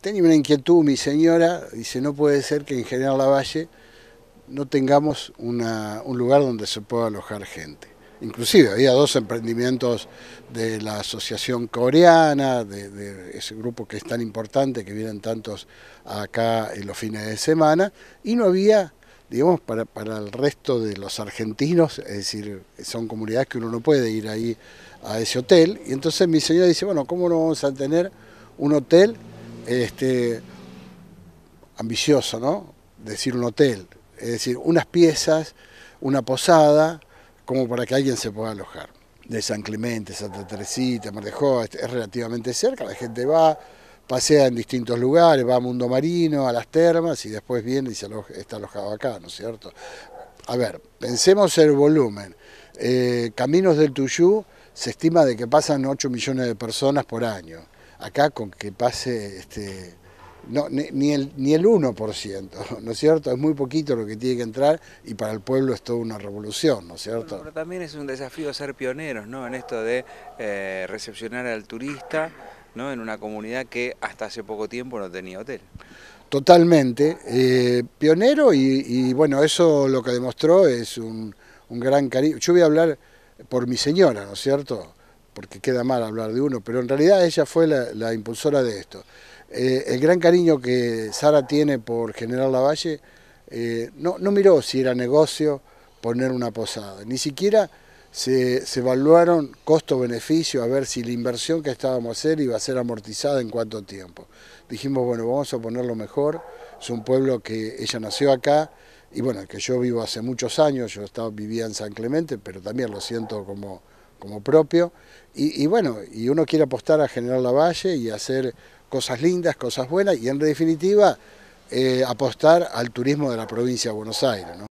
Tenía una inquietud mi señora, dice, no puede ser que en General Lavalle no tengamos un lugar donde se pueda alojar gente. Inclusive había dos emprendimientos de la Asociación Coreana, de, ese grupo que es tan importante, que vienen tantos acá en los fines de semana, y no había digamos, para, para, el resto de los argentinos, es decir, son comunidades que uno no puede ir ahí a ese hotel. Y entonces mi señora dice, bueno, ¿cómo no vamos a tener un hotel este, ambicioso, ¿no? Decir un hotel, es decir, unas piezas, una posada, como para que alguien se pueda alojar. De San Clemente, Santa Teresita, Joa, es relativamente cerca, la gente va, pasea en distintos lugares, va a Mundo Marino, a las termas y después viene y se está alojado acá, ¿no es cierto? A ver, pensemos el volumen. Eh, Caminos del Tuyú se estima de que pasan 8 millones de personas por año acá con que pase este, no, ni, el, ni el 1%, ¿no es cierto? Es muy poquito lo que tiene que entrar y para el pueblo es toda una revolución, ¿no es cierto? pero también es un desafío ser pioneros, ¿no? En esto de eh, recepcionar al turista, ¿no? En una comunidad que hasta hace poco tiempo no tenía hotel. Totalmente, eh, pionero y, bueno, eso lo que demostró es un, un gran cariño. Yo voy a hablar por mi señora, ¿no es cierto? porque queda mal hablar de uno, pero en realidad ella fue la, impulsora de esto. Eh, el gran cariño que Sara tiene por General Lavalle, eh, no, miró si era negocio poner una posada, ni siquiera se, evaluaron costo-beneficio a ver si la inversión que estábamos a hacer iba a ser amortizada en cuánto tiempo. Dijimos, bueno, vamos a ponerlo mejor, es un pueblo que ella nació acá, y bueno, que yo vivo hace muchos años, yo estaba, vivía en San Clemente, pero también lo siento como como propio. Y, bueno, y uno quiere apostar a generar la valle y hacer cosas lindas, cosas buenas, y en definitiva eh, apostar al turismo de la provincia de Buenos Aires.